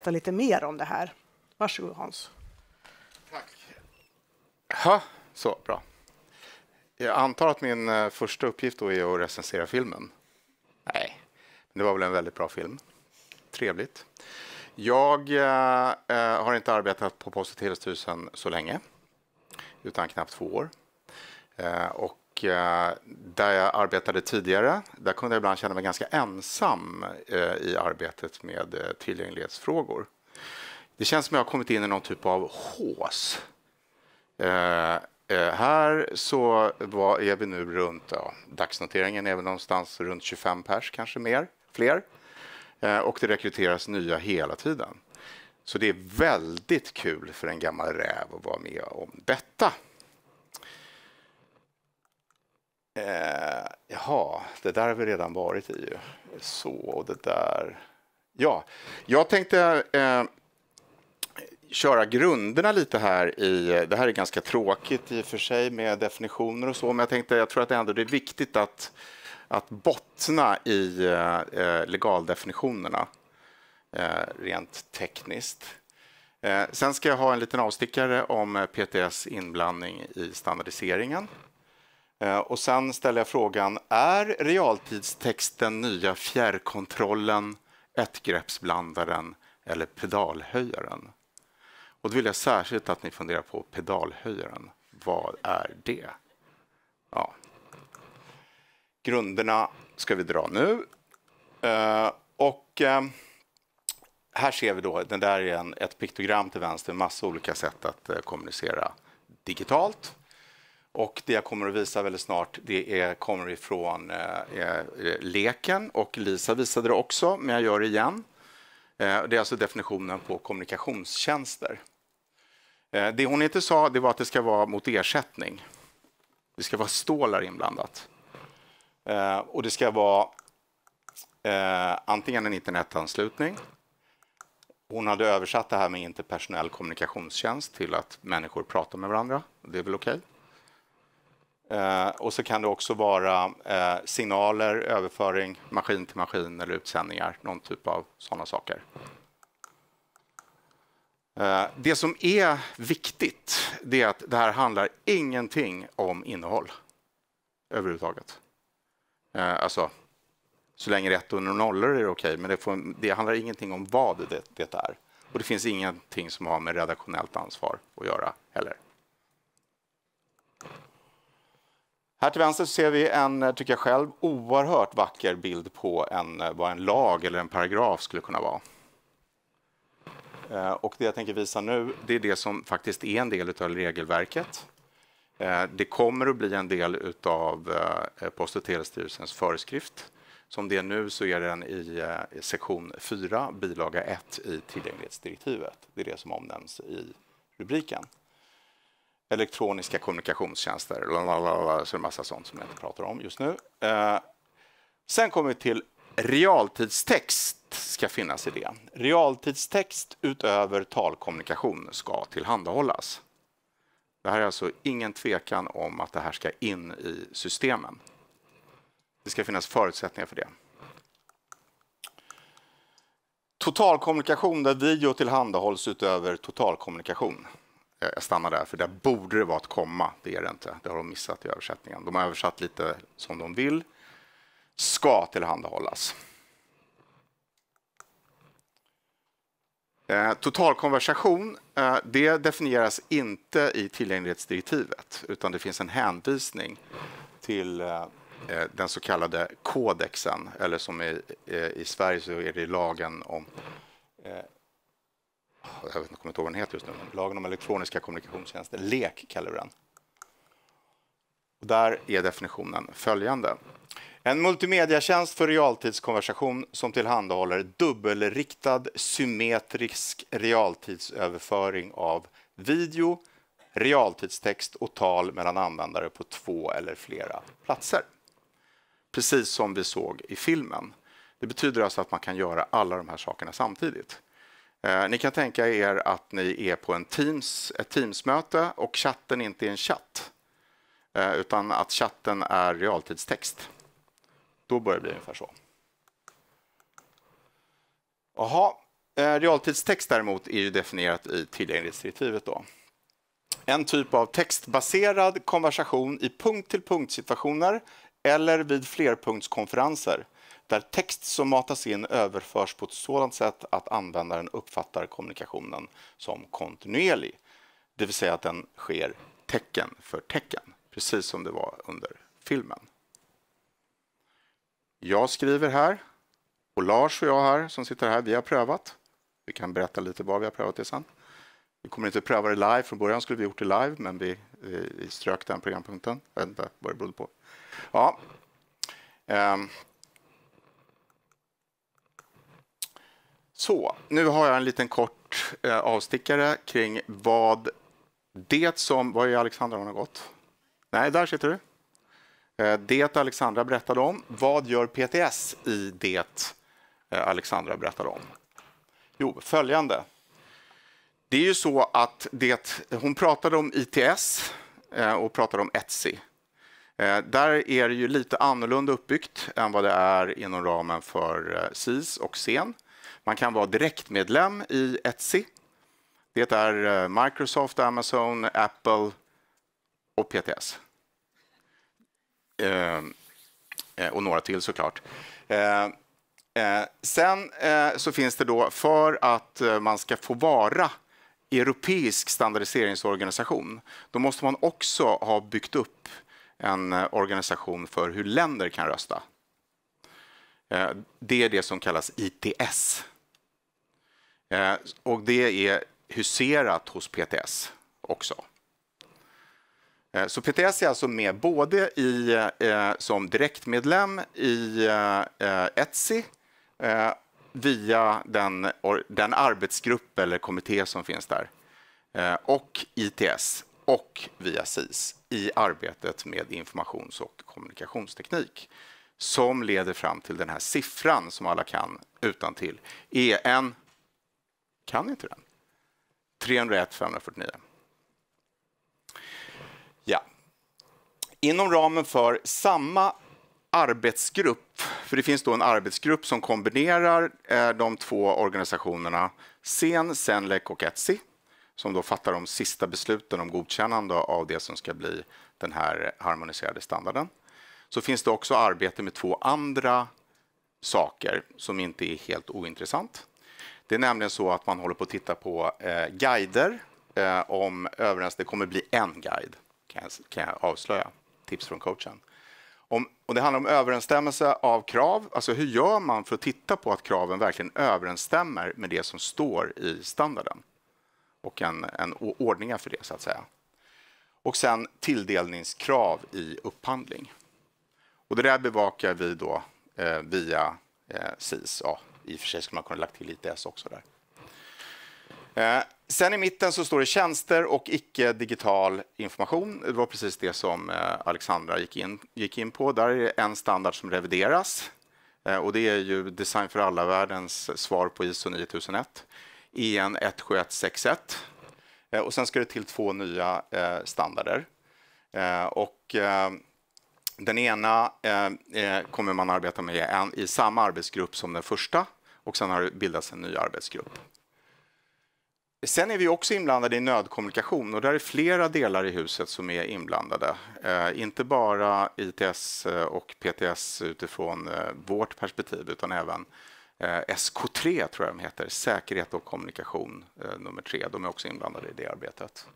berätta lite mer om det här. Varsågod Hans. Tack. Ha, så bra. Jag antar att min eh, första uppgift då är att recensera filmen. Nej, det var väl en väldigt bra film. Trevligt. Jag eh, eh har inte arbetat på Post och telestyrelsen så länge, utan knappt två år. Eh, och Eh, där jag arbetade tidigare, där kunde jag ibland känna mig ganska ensam eh, i arbetet med eh, tillgänglighetsfrågor. Det känns som jag har kommit in i någon typ av hås. här så är vi nu runt, ja, dagsnoteringen är väl någonstans runt 25 pers, kanske mer, fler. och det rekryteras nya hela tiden. Så det är väldigt kul för en gammal räv att vara med om detta. Eh, jaha, det där har vi redan varit i Så, och det där... Ja, jag tänkte eh, köra grunderna lite här i... Det här är ganska tråkigt i och för sig med definitioner och så, men jag tänkte, jag tror att det ändå är viktigt att, att bottna i eh, eh, legaldefinitionerna eh, rent tekniskt. Eh, sen ska jag ha en liten avstickare om eh, PTS inblandning i standardiseringen. Eh, och sen ställer jag frågan, är realtidstexten nya fjärrkontrollen, ettgreppsblandaren eller pedalhöjaren? Och då vill jag särskilt att ni funderar på pedalhöjaren. Vad är det? Ja. Grunderna ska vi dra nu. Eh, och eh, här ser vi då, den där är en, ett piktogram till vänster med massa olika sätt att kommunicera digitalt. Och det jag kommer att visa väldigt snart det är, kommer ifrån eh, eh leken och Lisa visade det också, men jag gör det igen. Eh, det är alltså definitionen på kommunikationstjänster. Eh, det hon inte sa det var att det ska vara mot ersättning. Det ska vara stålar inblandat. Eh, och det ska vara eh, antingen en internetanslutning hon hade översatt det här med interpersonell kommunikationstjänst till att människor pratar med varandra. Det är väl okej? Okay? Eh, och så kan det också vara eh, signaler, överföring, maskin till maskin eller utsändningar, någon typ av sådana saker. Eh, det som är viktigt det är att det här handlar ingenting om innehåll överhuvudtaget. Eh, alltså, så länge det är ett och nollor är det okej, men det, får, det, handlar ingenting om vad det, det är. Och det finns ingenting som har med redaktionellt ansvar att göra heller. Här till vänster ser vi en, tycker jag själv, oerhört vacker bild på en, vad en lag eller en paragraf skulle kunna vara. Eh, och det jag tänker visa nu, det är det som faktiskt är en del av regelverket. Eh, det kommer att bli en del av eh, Post och telestyrelsens föreskrift. Som det är nu så är den i sektion 4, bilaga 1 i tillgänglighetsdirektivet. Det är det som omnämns i rubriken elektroniska kommunikationstjänster, lalalala, så är det massa sånt som jag inte pratar om just nu. Eh, sen kommer vi till realtidstext ska finnas i det. Realtidstext utöver talkommunikation ska tillhandahållas. Det här är alltså ingen tvekan om att det här ska in i systemen. Det ska finnas förutsättningar för det. Totalkommunikation där video tillhandahålls utöver totalkommunikation jag stannar där, för där borde det vara ett komma. Det är det inte. Det har de missat i översättningen. De har översatt lite som de vill. Ska tillhandahållas. Eh, totalkonversation, eh, det definieras inte i tillgänglighetsdirektivet, utan det finns en hänvisning till eh, den så kallade kodexen, eller som i, i Sverige så är det lagen om jag vet inte, kommer inte ihåg vad den heter just nu, men lagen om elektroniska kommunikationstjänster, LEK kallar vi den. Och där är definitionen följande. En multimediatjänst för realtidskonversation som tillhandahåller dubbelriktad symmetrisk realtidsöverföring av video, realtidstext och tal mellan användare på två eller flera platser. Precis som vi såg i filmen. Det betyder alltså att man kan göra alla de här sakerna samtidigt. Eh, ni kan tänka er att ni är på en teams, ett Teamsmöte och chatten inte är en chatt, eh, utan att chatten är realtidstext. Då börjar det bli ungefär så. Jaha, eh, realtidstext däremot är ju definierat i tillgänglighetsdirektivet. Då. En typ av textbaserad konversation i punkt-till-punkt-situationer eller vid flerpunktskonferenser där text som matas in överförs på ett sådant sätt att användaren uppfattar kommunikationen som kontinuerlig. Det vill säga att den sker tecken för tecken, precis som det var under filmen. Jag skriver här och Lars och jag här som sitter här, vi har prövat. Vi kan berätta lite vad vi har prövat det sen. Vi kommer inte att pröva det live, från början skulle vi gjort det live men vi, vi strök den programpunkten. Jag vet inte vad det berodde på. Ja. Um. Så, nu har jag en liten kort eh, avstickare kring vad det som... Var är Alexandra hon har gått? Nej, där sitter du. Eh, det Alexandra berättade om. Vad gör PTS i det eh, Alexandra berättade om? Jo, följande. Det är ju så att det, hon pratade om ITS eh, och pratade om Etsy. Eh, där är det ju lite annorlunda uppbyggt än vad det är inom ramen för eh, SIS och SEN. Man kan vara direktmedlem i Etsy. Det är eh, Microsoft, Amazon, Apple och PTS. Eh, eh, och några till såklart. sen så finns det då, för att man ska få vara europeisk standardiseringsorganisation, då måste man också ha byggt upp en organisation för hur länder kan rösta. Eh, det är det som kallas ITS. Eh, och det är huserat hos PTS också. Eh, så PTS är alltså med både i, som direktmedlem i Etsy via den, den arbetsgrupp eller kommitté som finns där och ITS och via SIS i arbetet med informations och kommunikationsteknik som leder fram till den här siffran som alla kan utan till. EN, kan inte den? 301 549. Ja. Inom ramen för samma arbetsgrupp, för det finns då en arbetsgrupp som kombinerar eh, de två organisationerna SEN, Senlec och Etsi, som då fattar de sista besluten om godkännande av det som ska bli den här harmoniserade standarden så finns det också arbete med två andra saker som inte är helt ointressant. Det är nämligen så att man håller på att titta på eh, guider eh, om överens... Det kommer bli en guide, kan jag, kan jag avslöja. Tips från coachen. Om, och det handlar om överensstämmelse av krav. Alltså hur gör man för att titta på att kraven verkligen överensstämmer med det som står i standarden? Och en, en ordningar för det, så att säga. Och sen tilldelningskrav i upphandling. Och det där bevakar vi då eh, via eh, SIS. Ja, I och för sig skulle man kunna lagt till ITS också där. Eh, sen i mitten så står det tjänster och icke-digital information. Det var precis det som eh, Alexandra gick in, gick in på. Där är det en standard som revideras eh, och det är ju Design för alla-världens svar på ISO 9001, EN 17161. Och sen ska det till två nya eh, standarder. Och den ena eh, eh, kommer man arbeta med en, i samma arbetsgrupp som den första och sen har det bildats en ny arbetsgrupp. Sen är vi också inblandade i nödkommunikation och där är flera delar i huset som är inblandade. Eh, inte bara ITS eh, och PTS utifrån eh, vårt perspektiv utan även eh, SK3 tror jag de heter, Säkerhet och kommunikation eh, nummer tre. De är också inblandade i det arbetet.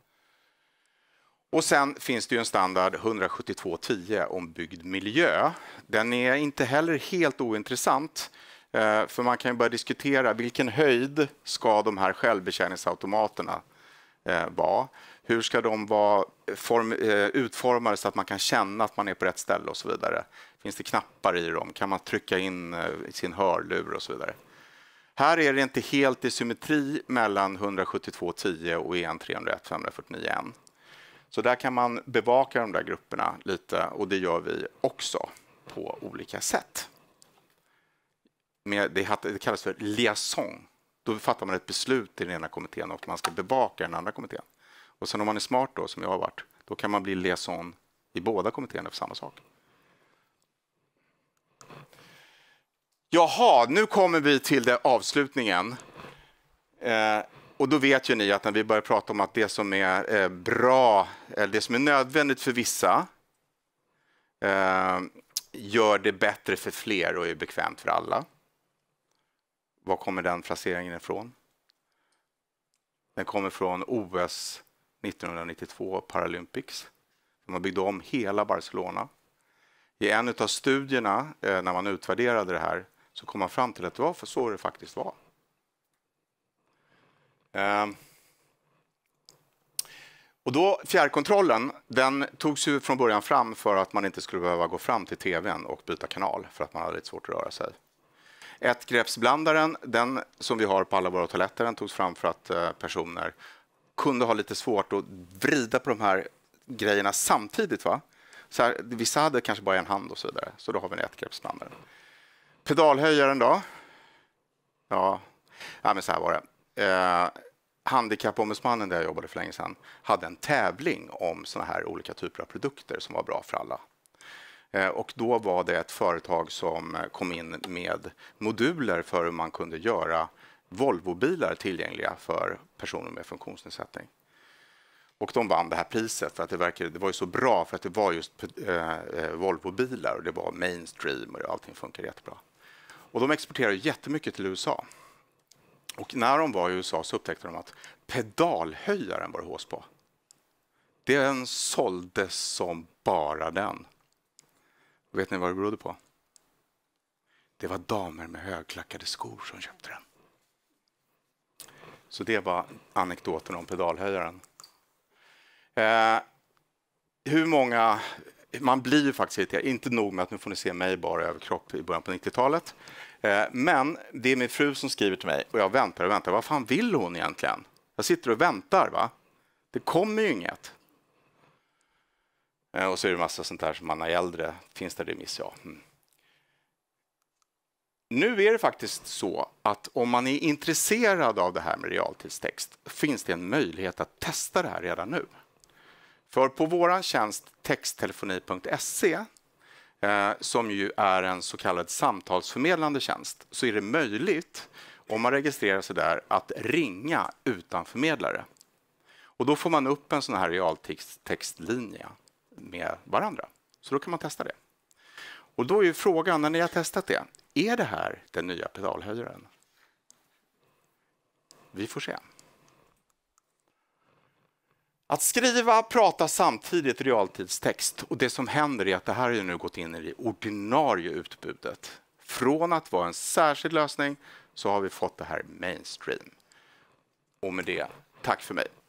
Och sen finns det ju en standard 172.10 om byggd miljö. Den är inte heller helt ointressant. Eh, för man kan ju börja diskutera vilken höjd ska de här självbetjäningsautomaterna eh, vara? Hur ska de vara eh, form, utformade så att man kan känna att man är på rätt ställe och så vidare? Finns det knappar i dem? Kan man trycka in sin hörlur och så vidare? Här är det inte helt i symmetri mellan 172.10 och EN 301 549 N. Så där kan man bevaka de där grupperna lite och det gör vi också på olika sätt. det kallas för liaison. Då fattar man ett beslut i den ena kommittén och man ska bevaka den andra kommittén. Och sen om man är smart då, som jag har varit, då kan man bli liaison i båda kommittéerna för samma sak. Jaha, nu kommer vi till det, avslutningen. Eh, och då vet ju ni att när vi börjar prata om att det som är eh, bra, eller det som är nödvändigt för vissa, eh, gör det bättre för fler och är bekvämt för alla. Var kommer den fraseringen ifrån? Den kommer från OS 1992, Paralympics. Man byggde om hela Barcelona. I en av studierna, eh, när man utvärderade det här, så kom man fram till att det var för så det faktiskt var. Ehm, och då, fjärrkontrollen, den togs ju från början fram för att man inte skulle behöva gå fram till tvn och byta kanal för att man hade lite svårt att röra sig. Ettgreppsblandaren, den som vi har på alla våra toaletter, den togs fram för att eh, personer kunde ha lite svårt att vrida på de här grejerna samtidigt. Va? Så här, vissa hade kanske bara en hand och så vidare, så då har vi en ettgreppsblandare. Pedalhöjaren då? Ja, ja men så här var det eh, Handikappombudsmannen, där jag jobbade för länge sedan, hade en tävling om såna här olika typer av produkter som var bra för alla. Eh, och då var det ett företag som kom in med moduler för hur man kunde göra Volvobilar tillgängliga för personer med funktionsnedsättning. Och de vann det här priset för att det, verkade, det var ju så bra för att det var just eh, eh, Volvobilar och det var mainstream och allting funkar jättebra. Och de exporterar jättemycket till USA. Och när de var i USA så upptäckte de att pedalhöjaren var det hås på. Den såldes som bara den. Och vet ni vad det berodde på? Det var damer med högklackade skor som köpte den. Så det var anekdoten om pedalhöjaren. Eh, hur många... Man blir ju faktiskt irriterad. Inte nog med att nu får ni se mig bara överkropp i början på 90-talet. Eh, men det är min fru som skriver till mig och jag väntar och väntar. Vad fan vill hon egentligen? Jag sitter och väntar. va? Det kommer ju inget. Eh, och så är det massa sånt där som man är äldre. Finns det remiss? Ja. Mm. Nu är det faktiskt så att om man är intresserad av det här med realtidstext finns det en möjlighet att testa det här redan nu. För på vår tjänst texttelefoni.se eh, som ju är en så kallad samtalsförmedlande tjänst, så är det möjligt, om man registrerar sig där, att ringa utan förmedlare. Och då får man upp en sån här realtextlinje med varandra. Så då kan man testa det. Och då är ju frågan, när ni har testat det, är det här den nya pedalhöjaren? Vi får se. Att skriva, prata samtidigt realtidstext och det som händer är att det här har ju nu gått in i det ordinarie utbudet. Från att vara en särskild lösning så har vi fått det här mainstream. Och med det, tack för mig.